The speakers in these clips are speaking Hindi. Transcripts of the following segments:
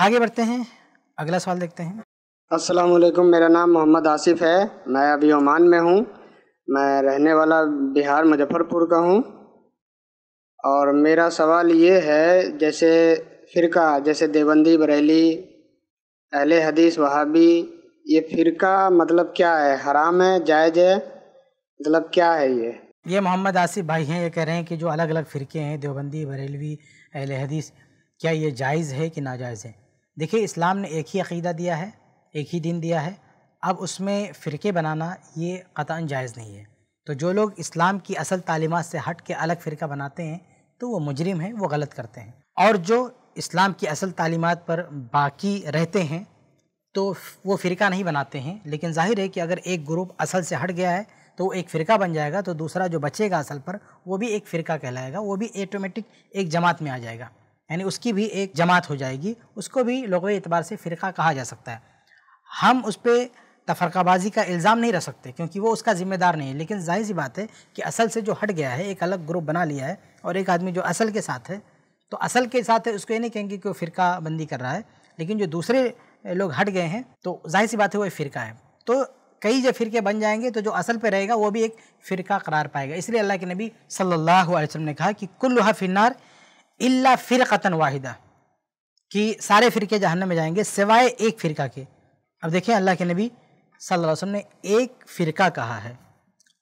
आगे बढ़ते हैं अगला सवाल देखते हैं असलम मेरा नाम मोहम्मद आसिफ है मैं अभी ओमान में हूँ मैं रहने वाला बिहार मुजफ्फरपुर का हूँ और मेरा सवाल ये है जैसे फ़िरका जैसे देवबंदी बरेली अहले हदीस वहाबी ये फ़िरका मतलब क्या है हराम है जायज़ है मतलब क्या है ये ये मोहम्मद आसिफ भाई हैं ये कह रहे हैं कि जो अलग अलग फ़िरके हैं देवबंदी बरेलवी अहले हदीस क्या ये जायज़ है कि नाजायज़ है देखिए इस्लाम ने एक ही अकीदा दिया है एक ही दिन दिया है अब उसमें फ़िरके बनाना ये कतान जायज़ नहीं है तो जो लोग इस्लाम की असल तालीमत से हट के अलग फ़िरका बनाते हैं तो वो मुजरिम हैं वो गलत करते हैं और जो इस्लाम की असल तालीमत पर बाकी रहते हैं तो वो फ़िरका नहीं बनाते हैं लेकिन जाहिर है कि अगर एक ग्रुप असल से हट गया है तो वो एक फ़िरका बन जाएगा तो दूसरा जो बचेगा असल पर वो भी एक फ़िरका कहलाएगा वो भी ऑटोमेटिक एक जमात में आ जाएगा यानी उसकी भी एक जमात हो जाएगी उसको भी लोगों एतबार से फ़िरका कहा जा सकता है हम उस पर तफरकाबाजी का इल्ज़ाम नहीं रख सकते क्योंकि वो उसका ज़िम्मेदार नहीं है लेकिन जाहिर सी बात है कि असल से जो हट गया है एक अलग ग्रुप बना लिया है और एक आदमी जो असल के साथ है तो असल के साथ है उसको ये नहीं कहेंगे कि वो फ़िरका बंदी कर रहा है लेकिन जो दूसरे लोग हट गए हैं तो जाहिर सी बात है वो एक फ़िरका है तो कई जब फ़िरके बन जाएंगे तो जो असल पर रहेगा वो भी एक फ़िरका करार पाएगा इसलिए अल्लाह के नबी सल्ला वसम ने कहा कि कुल्लुहा फिनार इल्ला फ़िरकतन वाहिदा कि सारे फ़िरके जहन्नम में जाएंगे सिवाय एक फ़िरका के अब देखें अल्लाह के नबी सल्लल्लाहु अलैहि वसल्लम ने एक फ़िरका कहा है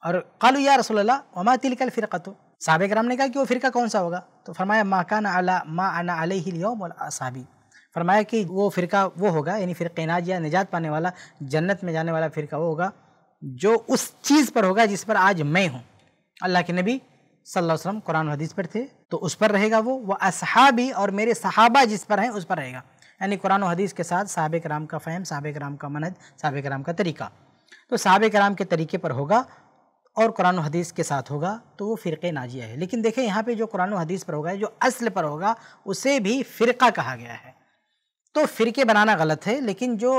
और कल या रसोल्ला वमा तिलकल फ़िरकतो साहब कराम ने कहा कि वो फ़िरका कौन सा होगा तो फरमाया मा कान अला मा अना अलहम असाबी फरमाया कि वो फ़िरका वो होगा यानी फिर नाज या निजात पाने वाला जन्नत में जाने वाला फ़िरका वो होगा जो उस चीज़ पर होगा जिस पर आज मैं हूँ अल्लाह के नबी सल्लल्लाहु अलैहि वसल्लम कुरान हदीस पर थे तो उस पर रहेगा वो वह असहाबी और मेरे सहाबा जिस पर हैं उस पर रहेगा यानी कुरान हदीस के साथ साहब कराम का फ़हम साहब कराम का मनज साहब कराम का तरीका तो साहब कराम के तरीके पर होगा और कुरान हदीस के साथ होगा तो वो फ़िरक़ नाजिया है लेकिन देखें यहाँ पे जो कुरान हदीस पर होगा जो असल पर होगा उसे भी फ़िरका कहा गया है तो फ़िरके बनाना गलत है लेकिन जो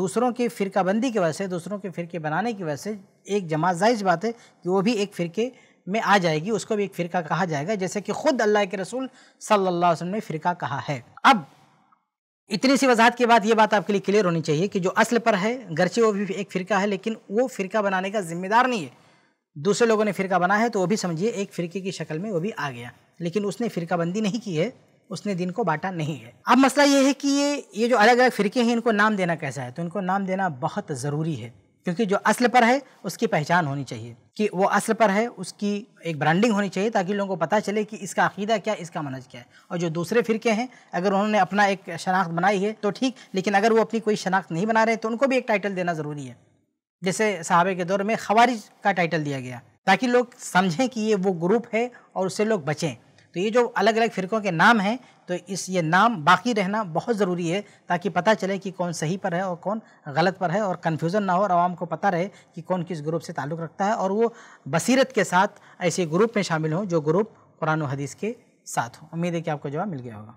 दूसरों की फ़िरकाबंदी की वजह से दूसरों के फ़िरके बनाने की वजह से एक जमा जायज़ बात है कि वो भी एक फ़िरके में आ जाएगी उसको भी एक फ़िरका कहा जाएगा जैसे कि ख़ुद अल्लाह के रसूल सल्लल्लाहु अलैहि वसल्लम ने फ़िरका कहा है अब इतनी सी वजाहत के बाद ये बात आपके लिए क्लियर होनी चाहिए कि जो असल पर है गरचे वो भी एक फ़िरका है लेकिन वो फ़िरका बनाने का जिम्मेदार नहीं है दूसरे लोगों ने फ़िरका बना है तो वो भी समझिए एक फ़िरके की शक्ल में वो भी आ गया लेकिन उसने फ़िरकाबंदी नहीं की है उसने दिन को बांटा नहीं है अब मसला ये है कि ये ये जो अलग अलग फ़िरके हैं इनको नाम देना कैसा है तो इनको नाम देना बहुत ज़रूरी है क्योंकि जो असल पर है उसकी पहचान होनी चाहिए कि वो असल पर है उसकी एक ब्रांडिंग होनी चाहिए ताकि लोगों को पता चले कि इसका अकीदा क्या इसका मनज क्या है और जो दूसरे फ़िरके हैं अगर उन्होंने अपना एक शनाख्त बनाई है तो ठीक लेकिन अगर वो अपनी कोई शनाख्त नहीं बना रहे तो उनको भी एक टाइटल देना ज़रूरी है जैसे साहबे के दौर में खवारिज का टाइटल दिया गया ताकि लोग समझें कि ये वो ग्रुप है और उससे लोग बचें तो ये जो अलग अलग फ़िरक़ों के नाम हैं तो इस ये नाम बाकी रहना बहुत ज़रूरी है ताकि पता चले कि कौन सही पर है और कौन गलत पर है और कन्फ्यूज़न ना हो और आवाम को पता रहे कि कौन किस ग्रुप से ताल्लुक़ रखता है और वो बसीरत के साथ ऐसे ग्रुप में शामिल हों जो ग्रुप कुरान हदीस के साथ हों उम्मीद है कि आपको जवाब मिल गया होगा